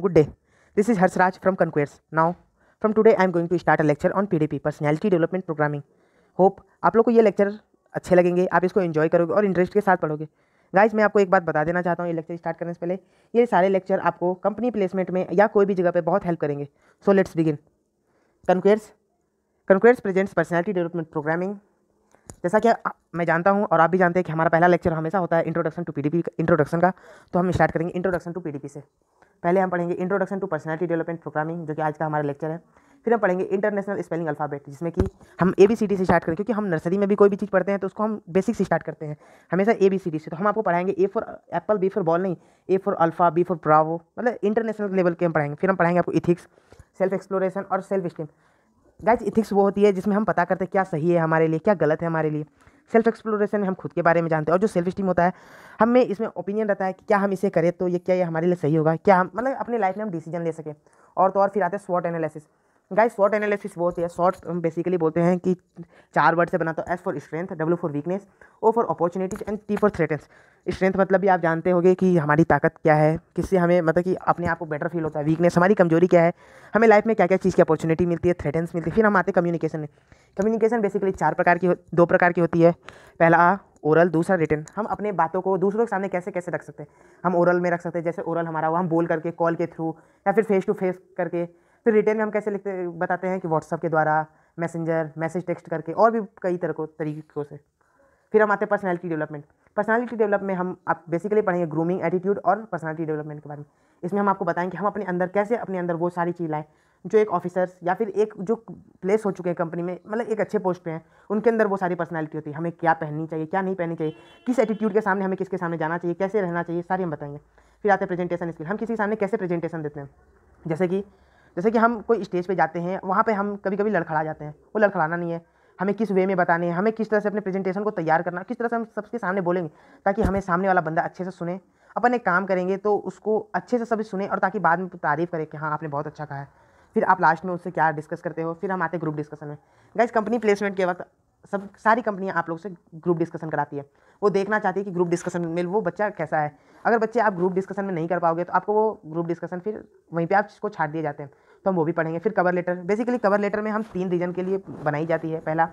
Good this is Harshraj from Harsraj now Conquest. Now, I am going to start a lecture on P D P personality development programming hope आप लोग को ये lecture अच्छे लगेंगे आप इसको इन्जॉय करोगे और इंटरेस्ट के साथ पढ़ोगे गाइज मैं आपको एक बात बता देना चाहता हूँ ये लेक्चर स्टार्ट करने से पहले ये सारे लेक्चर आपको कंपनी प्लेसमेंट में या कोई भी जगह पर बहुत हेल्प करेंगे so let's begin conquerors conquerors presents personality development programming जैसा कि मैं जानता हूँ और आप भी जानते हैं कि हमारा पहला लेक्चर हमेशा होता है इंट्रोडक्शन टू पीडीपी इंट्रोडक्शन का तो हम स्टार्ट करेंगे इंट्रोडक्शन टू पीडीपी से पहले हम पढ़ेंगे introduction to personality development programming जो कि आज का हमारा लेक्चर है फिर हम पढ़ेंगे इंटरनेशनल स्पेलिंग अल्फ़ाबेट जिसमें कि हम ए बी सी डी से स्टार्ट करें क्योंकि हम नर्सरी में भी कोई भी चीज़ पढ़ते हैं तो उसको हम बेसिक से स्टार्ट करते हैं हमेशा ए बी सी डी से तो हम आपको पढ़ाएंगे A for apple B for ball नहीं A for alpha B for bravo मतलब इंटरनेशनल लेवल के हम पढ़ाएंगे फिर हम पढ़ाएंगे आपको इथिक्स सेल्फ एक्सप्लोरेशन और सेल्फ स्टीम गाइज इथिक्स वो होती है जिसमें हम पता करते हैं क्या सही है हमारे लिए क्या गलत है हमारे लिए सेल्फ एक्सप्लोरेशन में हम खुद के बारे में जानते हैं और जो सेल्फ स्टीम होता है हमें इसमें ओपिनियन रहता है कि क्या हम इसे करें तो ये क्या ये हमारे लिए सही होगा क्या हम मतलब अपने लाइफ में हम डिसीजन ले सकें और तो और फिर आते हैं स्वॉट एनालिसिस गाइस शॉर्ट एनालिसिस बहुत है शॉर्ट हम बेसिकली बोलते हैं कि चार वर्ड से बना तो S for strength W for weakness O for opportunities and T for threatens strength मतलब भी आप जानते होंगे कि हमारी ताकत क्या है किससे हमें मतलब कि अपने आप को बेटर फील होता है वीकनेस हमारी कमजोरी क्या है हमें लाइफ में क्या क्या चीज़ की अपॉर्चुनिटी मिलती है थ्रेटेंस मिलती है फिर हम आते हैं कम्युनिकेशन में कम्युनिकेशन बेसिकली चार प्रकार की दो प्रकार की होती है पहला ओरल दूसरा रिटर्न हम अपने बातों को दूसरों के सामने कैसे कैसे रख सकते हैं हम ओरल में रख सकते हैं जैसे ओरल हमारा हुआ हम बोल करके कॉल के थ्रू या फिर फेस टू फेस करके फिर रिटर्न में हम कैसे लिखते बताते हैं कि व्हाट्सअप के द्वारा मैसेंजर मैसेज टेक्स्ट करके और भी कई तरह को तरीक़ों से फिर हम आते हैं पर्सनैलिटी डेवलपमेंट पर्सनैलिटी डेवलप में हम आप बेसिकली पढ़ेंगे ग्रूमिंग एटीट्यूड और पर्सनैलिटी डेवलपमेंट के बारे में इसमें हम आपको बताएँगे कि हम अपने अंदर कैसे अपने अंदर वो सारी चीज़ लाएँ जो एक ऑफिसर्स या फिर एक जो प्लेस हो चुके हैं कंपनी में मतलब एक अच्छे पोस्ट पे हैं उनके अंदर वो सारी पर्सनालिटी होती है हमें क्या पहननी चाहिए क्या नहीं पहननी चाहिए किस एटीट्यूड के सामने हमें किसके सामने जाना चाहिए कैसे रहना चाहिए सारी हम बताएंगे फिर आते हैं प्रेजेंटेशन स्किल हम किसी के सामने कैसे प्रेजेंटेशन देते हैं जैसे कि जैसे कि हम कोई स्टेज पे जाते हैं वहाँ पे हम कभी कभी लड़खड़ा जाते हैं वो लड़खड़ाना नहीं है हमें किस वे में बताने हैं हमें किस तरह से अपने प्रेजेंटेशन को तैयार करना किस तरह से हम सबके सामने बोलेंगे ताकि हमें सामने वाला बंदा अच्छे से सुने अपन एक काम करेंगे तो उसको अच्छे से सभी सुने और ताकि बाद में तारीफ़ करें कि हाँ आपने बहुत अच्छा कहा है फिर आप लास्ट में उससे क्या डिस्कस करते हो फिर हम आते हैं ग्रुप डिस्कशन में गाइज कंपनी प्लेसमेंट के वक्त सब सारी कंपनियाँ आप लोग से ग्रुप डिस्कशन कराती है वो देखना चाहती है कि ग्रुप डिस्कशन में वो बच्चा कैसा है अगर बच्चे आप ग्रुप डिस्कशन में नहीं कर पाओगे तो आपको वो ग्रुप डिस्कशन फिर वहीं पे आप इसको छाट दिए जाते हैं तो हम वो भी पढ़ेंगे फिर cover letter basically cover letter में हम तीन रीजन के लिए बनाई जाती है पहला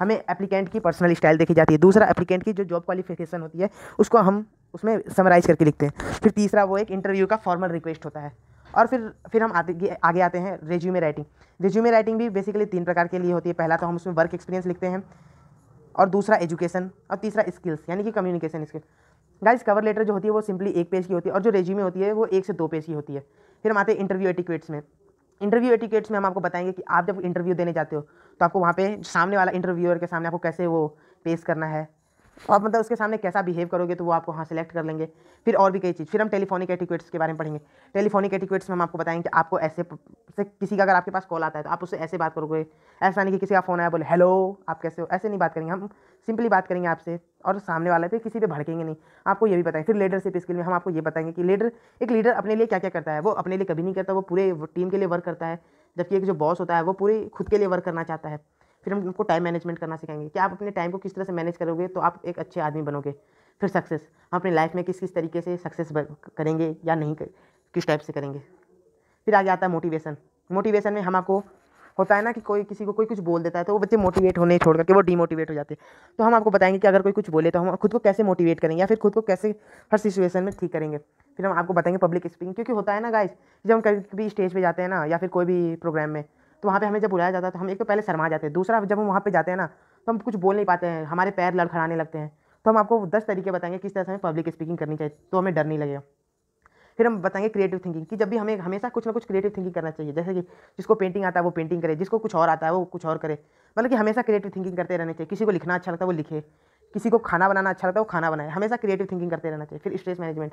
हमें एप्लीकेंट की पर्सनल स्टाइल देखी जाती है दूसरा एप्लीकेंट की जो जॉब क्वालिफिकेशन होती है उसको हम उसमें समराइज करके लिखते हैं फिर तीसरा वो एक इंटरव्यू का फॉर्मल रिक्वेस्ट होता है और फिर फिर हम आते आगे आते हैं रेज्यूमे राइटिंग रेज्यूमे राइटिंग भी बेसिकली तीन प्रकार के लिए होती है पहला तो हम उसमें वर्क एक्सपीरियंस लिखते हैं और दूसरा एजुकेशन और तीसरा स्किल्स यानी कि communication skills guys cover letter जो होती है वो सिंपली एक पेज की होती है और जो रेज्यूमे होती है वो एक से दो पेज की होती है फिर हम आते हैं इंटरव्यू एटिक्वेट्स में इंटरव्यू एटिकेट्स में हम आपको बताएंगे कि आप जब इंटरव्यू देने जाते हो तो आपको वहाँ पे सामने वाला इंटरव्यूअर के सामने आपको कैसे वो पेश करना है तो आप मतलब उसके सामने कैसा बिहेव करोगे तो वो आपको हाँ सेलेक्ट कर लेंगे फिर और भी कई चीज़ फिर हम टेलीफोनिक एटिक्वेट्स के बारे में पढ़ेंगे टेलीफोनिक एटिक्वेट्स में हम आपको बताएंगे कि आपको ऐसे से किसी का अगर आपके पास कॉल आता है तो आप उससे ऐसे बात करोगे ऐसा नहीं कि किसी का फ़ोन आया बोले हेलो आप कैसे हो ऐसे नहीं बात करेंगे हम सिंपली बात करेंगे आपसे और सामने वाले पे किसी पे भड़केंगे नहीं आपको ये भी बताएंगे फिर लीडरशिप स्किल में हम आपको ये बताएंगे कि लीडर एक लीडर अपने लिए क्या क्या करता है वो अपने लिए कभी नहीं करता वो पूरे टीम के लिए वर्क करता है जबकि एक जो बॉस होता है वो पूरे खुद के लिए वर्क करना चाहता है फिर हम उनको टाइम मैनेजमेंट करना सिखाएंगे कि आप अपने टाइम को किस तरह से मैनेज करोगे तो आप एक अच्छे आदमी बनोगे फिर सक्सेस हम अपनी लाइफ में किस किस तरीके से सक्सेस करेंगे या नहीं कर, किस टाइप से करेंगे फिर आगे आता है मोटिवेशन मोटिवेशन में हम आपको होता है ना कि कोई किसी को कोई कुछ बोल देता है तो वो बच्चे मोटिवेट होने छोड़ करके वो डीमोटिवेट हो जाते हैं तो हम आपको बताएंगे कि अगर कोई कुछ बोले तो हम खुद को कैसे मोटिवेट करेंगे या फिर खुद को कैसे हर सिचुएशन में ठीक करेंगे फिर हम आपको बताएंगे पब्लिक स्पीकिंग क्योंकि होता है ना गाइस जब हम कभी भी स्टेज पे जाते हैं ना या फिर कोई भी प्रोग्राम में तो वहाँ पे हमें जब बुलाया जाता है तो हम एक तो पहले शर्मा जाते हैं दूसरा जब हम वहाँ पे जाते हैं ना तो हम कुछ बोल नहीं पाते हैं हमारे पैर लड़खड़ाने लगते हैं तो हम आपको दस तरीके बताएंगे किस तरह से हमें पब्लिक स्पीकिंग करनी चाहिए तो हमें डर नहीं लगे फिर हम बताएंगे क्रिएटिव थिंकिंग कि जब भी हमें हमेशा कुछ ना कुछ क्रिएटिव थिंकिंग करना चाहिए जैसे कि जिसको पेंटिंग आता है वो पेंटिंग करे जिसको कुछ और आता है वो कुछ और करे मतलब कि हमेशा क्रिएटिव थिंकिंग करते रहना चाहिए किसी को लिखना अच्छा लगता है वो लिखे किसी को खाना बनाना अच्छा लगता है वो खाना बनाए हमेशा क्रिएटिव थिंकिंग करते रहना चाहिए फिर स्ट्रेस मैनेजमेंट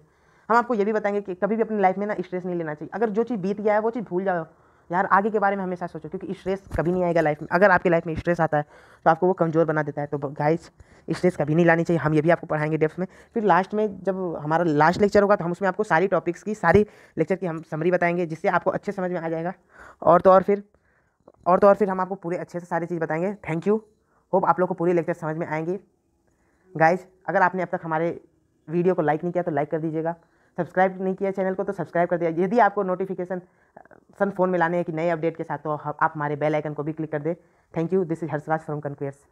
हम आपको ये भी बताएंगे कि कभी भी अपनी लाइफ में ना स्ट्रेस नहीं लेना चाहिए अगर जो चीज़ बीत गया है वो चीज़ भूल जाओ यार आगे के बारे में हमेशा सोचो क्योंकि स्ट्रेस कभी नहीं आएगा लाइफ में अगर आपकी लाइफ में स्ट्रेस आता है तो आपको वो कमज़ोर बना देता है तो गाइस स्ट्रेस कभी नहीं लानी चाहिए हम ये भी आपको पढ़ाएंगे डेप्थ में फिर लास्ट में जब हमारा लास्ट लेक्चर होगा तो हम उसमें आपको सारी टॉपिक्स की सारी लेक्चर की हम समरी बताएंगे जिससे आपको अच्छे समझ में आ जाएगा और तो और फिर और तो और फिर हम आपको पूरे अच्छे से सारी चीज़ बताएंगे थैंक यू होप आप लोग को पूरी लेक्चर समझ में आएंगी गाइज अगर आपने अब तक हमारे वीडियो को लाइक नहीं किया तो लाइक कर दीजिएगा सब्सक्राइब नहीं किया चैनल को तो सब्सक्राइब कर दिया यदि आपको नोटिफिकेशन सन फ़ोन में लाने हैं कि नए अपडेट के साथ तो आप हमारे बेल आइकन को भी क्लिक कर दें thank you this is Harshraj from कनक्वेयर्स